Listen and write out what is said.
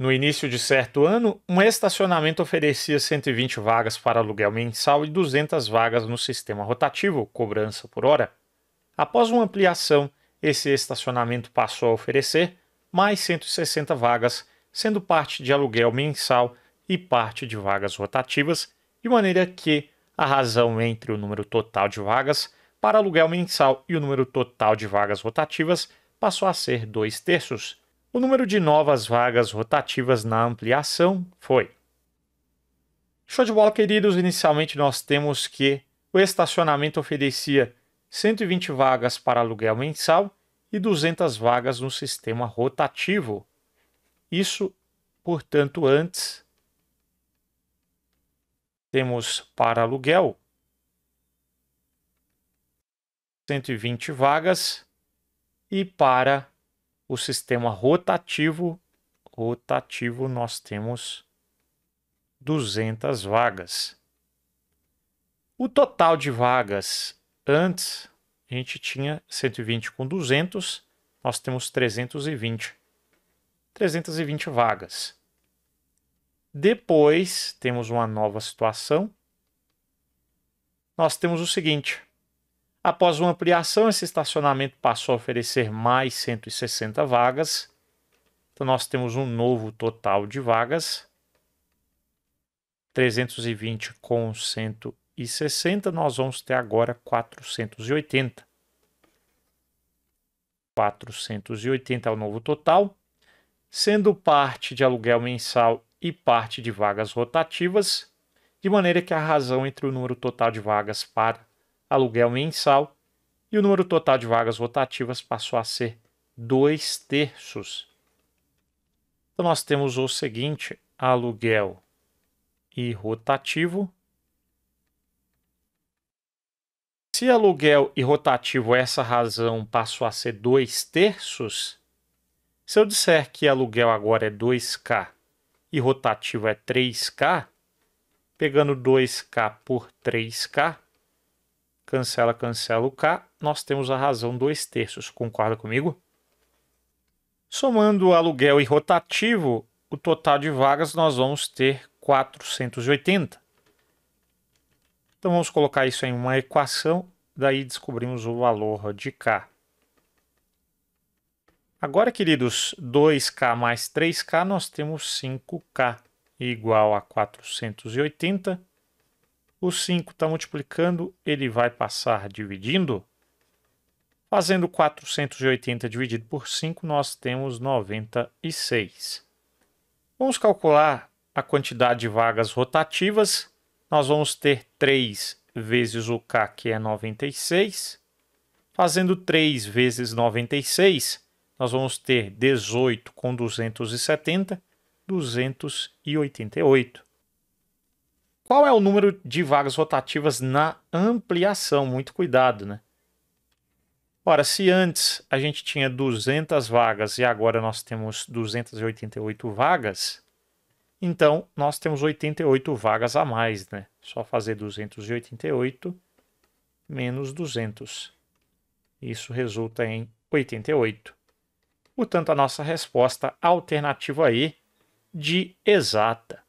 No início de certo ano, um estacionamento oferecia 120 vagas para aluguel mensal e 200 vagas no sistema rotativo, cobrança por hora. Após uma ampliação, esse estacionamento passou a oferecer mais 160 vagas, sendo parte de aluguel mensal e parte de vagas rotativas, de maneira que a razão entre o número total de vagas para aluguel mensal e o número total de vagas rotativas passou a ser dois terços, o número de novas vagas rotativas na ampliação foi. Show de bola, queridos. Inicialmente nós temos que o estacionamento oferecia 120 vagas para aluguel mensal e 200 vagas no sistema rotativo. Isso, portanto, antes temos para aluguel 120 vagas e para o sistema rotativo, rotativo nós temos 200 vagas. O total de vagas antes a gente tinha 120 com 200, nós temos 320. 320 vagas. Depois temos uma nova situação. Nós temos o seguinte: Após uma ampliação, esse estacionamento passou a oferecer mais 160 vagas. Então nós temos um novo total de vagas. 320 com 160, nós vamos ter agora 480. 480 é o novo total, sendo parte de aluguel mensal e parte de vagas rotativas, de maneira que a razão entre o número total de vagas para aluguel mensal, e o número total de vagas rotativas passou a ser dois terços. Então, nós temos o seguinte: aluguel e rotativo. Se aluguel e rotativo, essa razão passou a ser dois terços, se eu disser que aluguel agora é 2K e rotativo é 3K, pegando 2K por 3K, cancela, cancela o K, nós temos a razão 2 terços. Concorda comigo? Somando aluguel e rotativo, o total de vagas nós vamos ter 480. Então vamos colocar isso em uma equação, daí descobrimos o valor de K. Agora, queridos, 2K mais 3K, nós temos 5K igual a 480 o 5 está multiplicando, ele vai passar dividindo. Fazendo 480 dividido por 5, nós temos 96. Vamos calcular a quantidade de vagas rotativas. Nós vamos ter 3 vezes o K, que é 96. Fazendo 3 vezes 96, nós vamos ter 18 com 270, 288. Qual é o número de vagas rotativas na ampliação? Muito cuidado, né? Ora, se antes a gente tinha 200 vagas e agora nós temos 288 vagas, então nós temos 88 vagas a mais, né? Só fazer 288 menos 200. Isso resulta em 88. Portanto, a nossa resposta alternativa aí de exata.